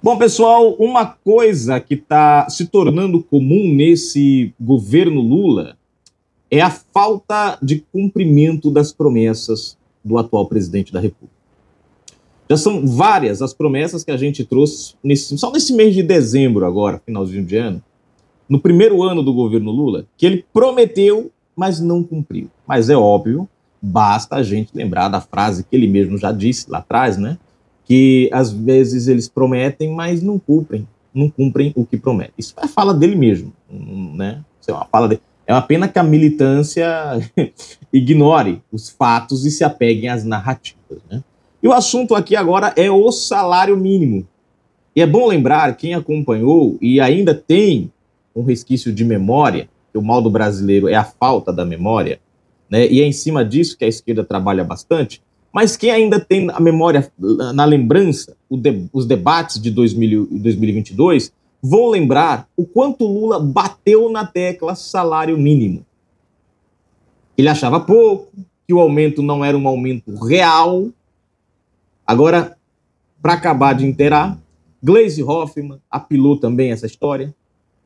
Bom, pessoal, uma coisa que está se tornando comum nesse governo Lula é a falta de cumprimento das promessas do atual presidente da República. Já são várias as promessas que a gente trouxe nesse, só nesse mês de dezembro, agora, finalzinho de ano, no primeiro ano do governo Lula, que ele prometeu, mas não cumpriu. Mas é óbvio, basta a gente lembrar da frase que ele mesmo já disse lá atrás, né? que às vezes eles prometem, mas não cumprem, não cumprem o que prometem. Isso é fala dele mesmo, né? fala dele. É uma pena que a militância ignore os fatos e se apegue às narrativas, né? E o assunto aqui agora é o salário mínimo. E é bom lembrar quem acompanhou e ainda tem um resquício de memória, que o mal do brasileiro é a falta da memória, né? E é em cima disso que a esquerda trabalha bastante mas quem ainda tem a memória, na lembrança, de, os debates de 2000, 2022, vão lembrar o quanto Lula bateu na tecla salário mínimo. Ele achava pouco, que o aumento não era um aumento real. Agora, para acabar de inteirar, Glaze Hoffman apelou também essa história.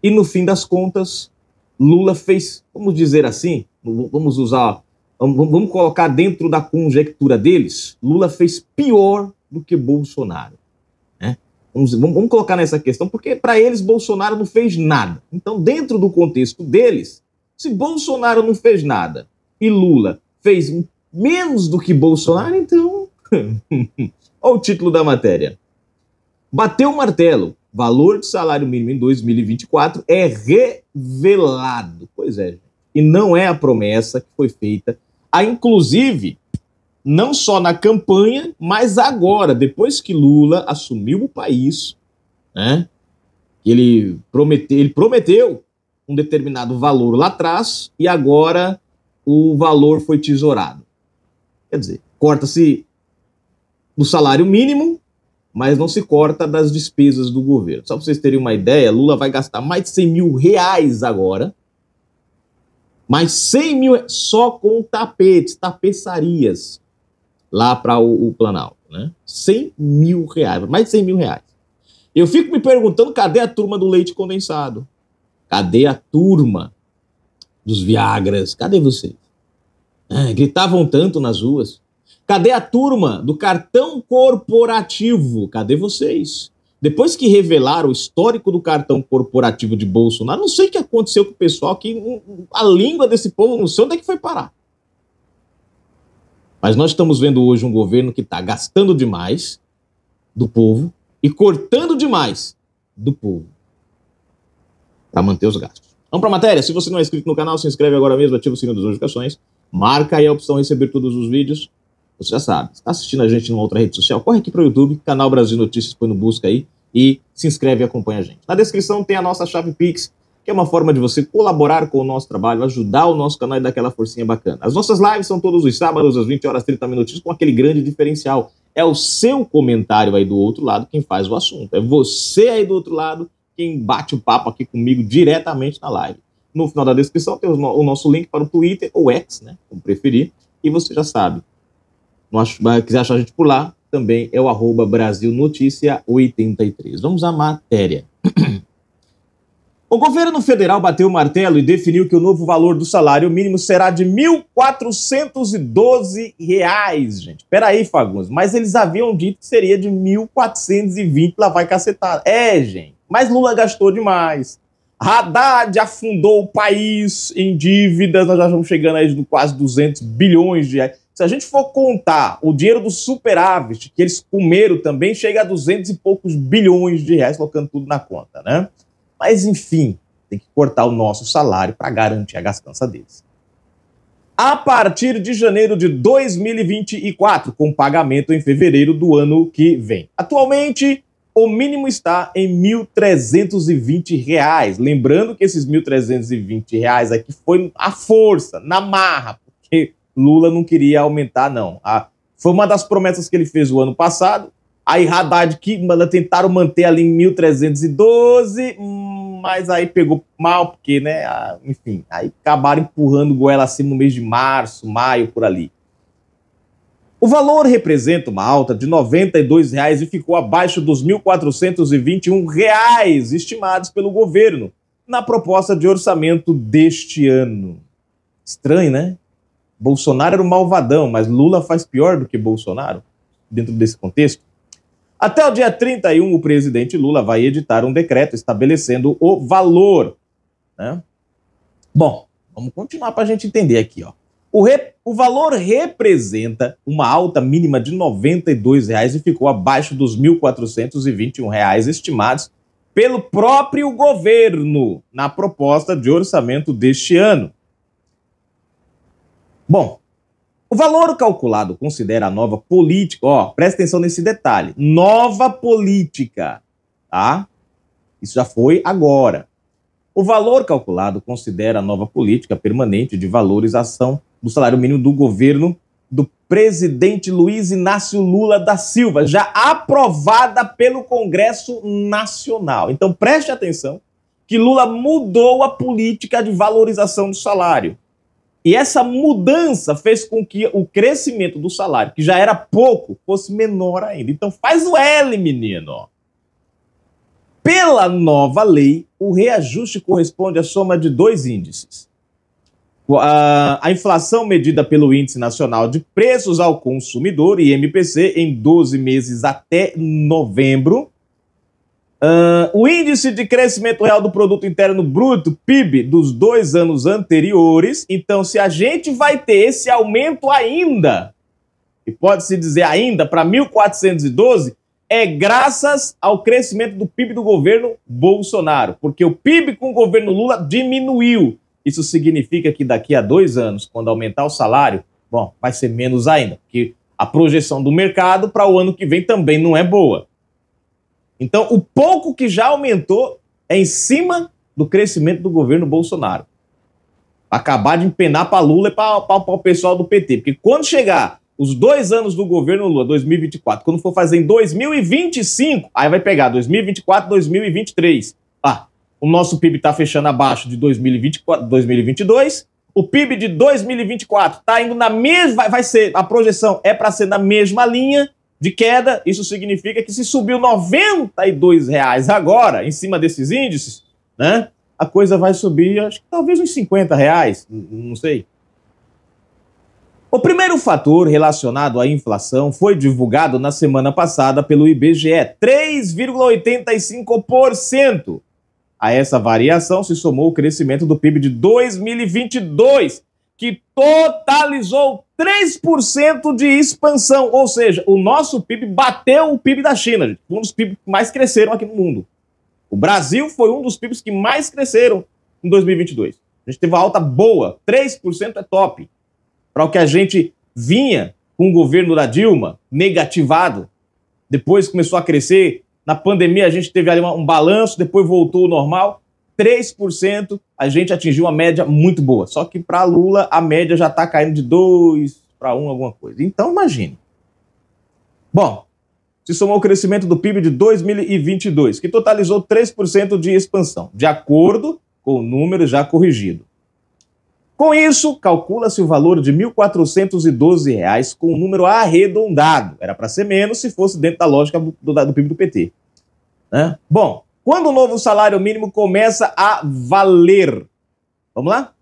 E no fim das contas, Lula fez, vamos dizer assim, vamos usar vamos colocar dentro da conjectura deles, Lula fez pior do que Bolsonaro. Né? Vamos, vamos colocar nessa questão, porque para eles Bolsonaro não fez nada. Então, dentro do contexto deles, se Bolsonaro não fez nada e Lula fez menos do que Bolsonaro, então. Olha o título da matéria. Bateu o martelo. Valor de salário mínimo em 2024 é revelado. Pois é, e não é a promessa que foi feita a inclusive não só na campanha, mas agora, depois que Lula assumiu o país, né? Ele prometeu, ele prometeu um determinado valor lá atrás e agora o valor foi tesourado. Quer dizer, corta-se do salário mínimo, mas não se corta das despesas do governo. Só para vocês terem uma ideia, Lula vai gastar mais de 100 mil reais agora mas 100 mil é só com tapetes, tapeçarias lá para o, o, Planalto, né? 100 mil reais, mais de 100 mil reais. Eu fico me perguntando cadê a turma do leite condensado? Cadê a turma dos Viagras? Cadê vocês? É, gritavam tanto nas ruas. Cadê a turma do cartão corporativo? Cadê vocês? Depois que revelaram o histórico do cartão corporativo de Bolsonaro, não sei o que aconteceu com o pessoal, que a língua desse povo não sei onde é que foi parar. Mas nós estamos vendo hoje um governo que está gastando demais do povo e cortando demais do povo para manter os gastos. Vamos para a matéria. Se você não é inscrito no canal, se inscreve agora mesmo, ativa o sininho das notificações, marca aí a opção receber todos os vídeos você já sabe. Está assistindo a gente em outra rede social? Corre aqui para o YouTube, canal Brasil Notícias, põe no busca aí e se inscreve e acompanha a gente. Na descrição tem a nossa chave Pix, que é uma forma de você colaborar com o nosso trabalho, ajudar o nosso canal e dar aquela forcinha bacana. As nossas lives são todos os sábados, às 20 horas 30 minutos, com aquele grande diferencial. É o seu comentário aí do outro lado quem faz o assunto. É você aí do outro lado quem bate o papo aqui comigo diretamente na live. No final da descrição tem o nosso link para o Twitter ou X, né? Como preferir. E você já sabe, nós, então, quiser achar a gente por lá, também é o arroba BrasilNotícia83. Vamos à matéria. O governo federal bateu o martelo e definiu que o novo valor do salário mínimo será de R$ 1.412, gente. Peraí, Fagundes, mas eles haviam dito que seria de 1.420, lá vai cacetada. É, gente, mas Lula gastou demais. Haddad afundou o país em dívidas, nós já estamos chegando aí de quase 200 bilhões de reais. Se a gente for contar o dinheiro do superávit que eles comeram também, chega a 200 e poucos bilhões de reais, colocando tudo na conta, né? Mas, enfim, tem que cortar o nosso salário para garantir a gastança deles. A partir de janeiro de 2024, com pagamento em fevereiro do ano que vem. Atualmente, o mínimo está em R$ 1.320. Lembrando que esses R$ 1.320 aqui foi à força, na marra, porque Lula não queria aumentar, não. A, ah, foi uma das promessas que ele fez o ano passado. Aí Haddad que tentaram manter ali em 1312, hum, mas aí pegou mal, porque, né? Ah, enfim, aí acabaram empurrando goela acima no mês de março, maio, por ali. O valor representa uma alta de R$ 92,00 e ficou abaixo dos R$ 1.421,00 estimados pelo governo na proposta de orçamento deste ano. Estranho, né? Bolsonaro era o um malvadão, mas Lula faz pior do que Bolsonaro, dentro desse contexto. Até o dia 31, o presidente Lula vai editar um decreto estabelecendo o valor. Né? Bom, vamos continuar para a gente entender aqui. Ó. O, o valor representa uma alta mínima de R$ 92,00 e ficou abaixo dos R$ 1.421,00 estimados pelo próprio governo na proposta de orçamento deste ano. Bom, o valor calculado considera a nova política, ó, presta atenção nesse detalhe, nova política, tá? Isso já foi agora. O valor calculado considera a nova política permanente de valorização do salário mínimo do governo do presidente Luiz Inácio Lula da Silva, já aprovada pelo Congresso Nacional. Então preste atenção que Lula mudou a política de valorização do salário. E essa mudança fez com que o crescimento do salário, que já era pouco, fosse menor ainda. Então faz o L, menino. Pela nova lei, o reajuste corresponde à soma de dois índices. A, inflação medida pelo Índice Nacional de Preços ao Consumidor, IMPC, em 12 meses até novembro, Uh, o índice de crescimento real do produto interno bruto, PIB, dos dois anos anteriores. Então, se a gente vai ter esse aumento ainda, e pode-se dizer ainda para 1412, é graças ao crescimento do PIB do governo Bolsonaro, porque o PIB com o governo Lula diminuiu. Isso significa que daqui a dois anos, quando aumentar o salário, bom, vai ser menos ainda, porque a projeção do mercado para o ano que vem também não é boa. Então, o pouco que já aumentou é em cima do crescimento do governo Bolsonaro. Acabar de empenar para Lula e para o pessoal do PT. Porque quando chegar os dois anos do governo Lula, 2024, quando for fazer em 2025, aí vai pegar 2024, 2023. Ah, o nosso PIB está fechando abaixo de 2024, 2022. O PIB de 2024 está indo na mesma. Vai ser, a projeção é para ser na mesma linha de queda. Isso significa que se subiu R$ reais agora, em cima desses índices, né? A coisa vai subir, acho que talvez uns 50 reais, não sei. O primeiro fator relacionado à inflação foi divulgado na semana passada pelo IBGE, 3,85%. A essa variação se somou o crescimento do PIB de 2022, que totalizou 3% de expansão, ou seja, o nosso PIB bateu o PIB da China, gente. um dos PIB que mais cresceram aqui no mundo. O Brasil foi um dos PIBs que mais cresceram em 2022. A gente teve uma alta boa, 3% é top. Para o que a gente vinha com o governo da Dilma, negativado, depois começou a crescer, na pandemia a gente teve ali um balanço, depois voltou ao normal. 3%, a gente atingiu uma média muito boa. Só que para Lula, a média já está caindo de 2 para 1, alguma coisa. Então, imagine. Bom, se somou o crescimento do PIB de 2022, que totalizou 3% de expansão, de acordo com o número já corrigido. Com isso, calcula-se o valor de R$ 1.412,00 com o um número arredondado. Era para ser menos se fosse dentro da lógica do, do, do PIB do PT. Né? Bom, quando o novo salário mínimo começa a valer? Vamos lá?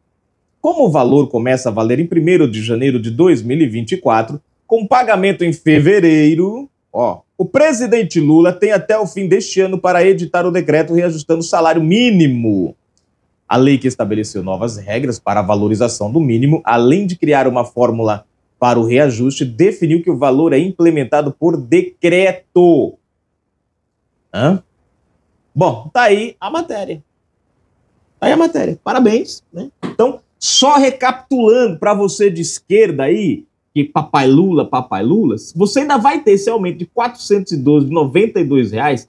Como o valor começa a valer em 1 de janeiro de 2024, com pagamento em fevereiro, ó, o presidente Lula tem até o fim deste ano para editar o decreto reajustando o salário mínimo. A lei que estabeleceu novas regras para a valorização do mínimo, além de criar uma fórmula para o reajuste, definiu que o valor é implementado por decreto. Hã? Bom, tá aí a matéria. Tá aí a matéria. Parabéns, né? Então, só recapitulando para você de esquerda aí, que papai Lula, papai Lula, você ainda vai ter esse aumento de R$ 412,92 reais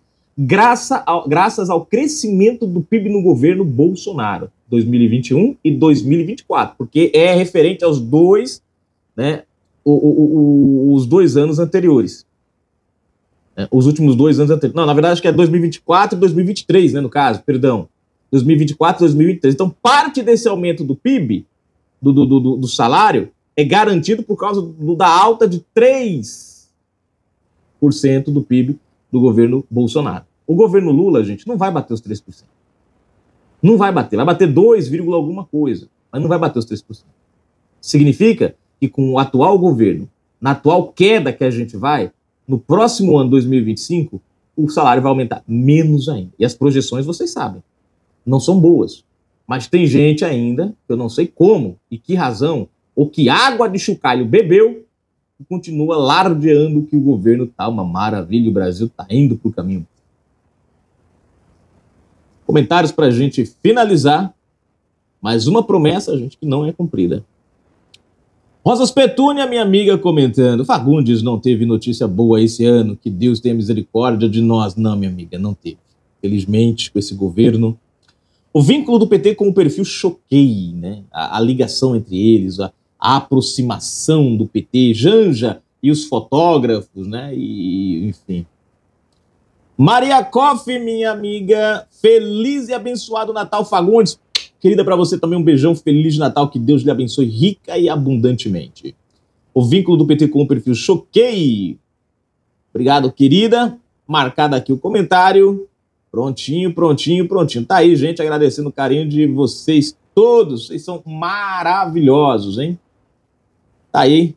ao, graças ao crescimento do PIB no governo Bolsonaro, 2021 e 2024, porque é referente aos dois, né, o, o, o, os dois anos anteriores é, os últimos dois anos anteriores. Não, na verdade, acho que é 2024 e 2023, né, no caso, perdão. 2024 e 2023. Então, parte desse aumento do PIB, do, do, do, do salário, é garantido por causa do, da alta de 3% do PIB do governo Bolsonaro. O governo Lula, gente, não vai bater os 3%. Não vai bater. Vai bater 2, alguma coisa. Mas não vai bater os 3%. Significa que com o atual governo, na atual queda que a gente vai, no próximo ano, 2025, o salário vai aumentar menos ainda. E as projeções, vocês sabem, não são boas. Mas tem gente ainda, eu não sei como e que razão, ou que água de chocalho bebeu, e continua lardeando que o governo tá uma maravilha, o Brasil tá indo o caminho. Comentários para a gente finalizar. Mais uma promessa, gente, que não é cumprida. Rosas Petúnia, minha amiga, comentando. Fagundes não teve notícia boa esse ano. Que Deus tenha misericórdia de nós. Não, minha amiga, não teve. Felizmente, com esse governo. O vínculo do PT com o perfil choquei, né? A, a ligação entre eles, a, a, aproximação do PT, Janja e os fotógrafos, né? E, enfim. Maria Koff, minha amiga, feliz e abençoado Natal Fagundes. Querida, para você também um beijão, feliz Natal, que Deus lhe abençoe rica e abundantemente. O vínculo do PT com o perfil Choquei. Obrigado, querida. Marcado aqui o comentário. Prontinho, prontinho, prontinho. Tá aí, gente, agradecendo o carinho de vocês todos. Vocês são maravilhosos, hein? Tá aí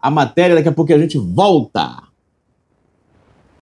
a matéria, daqui a pouco a gente volta.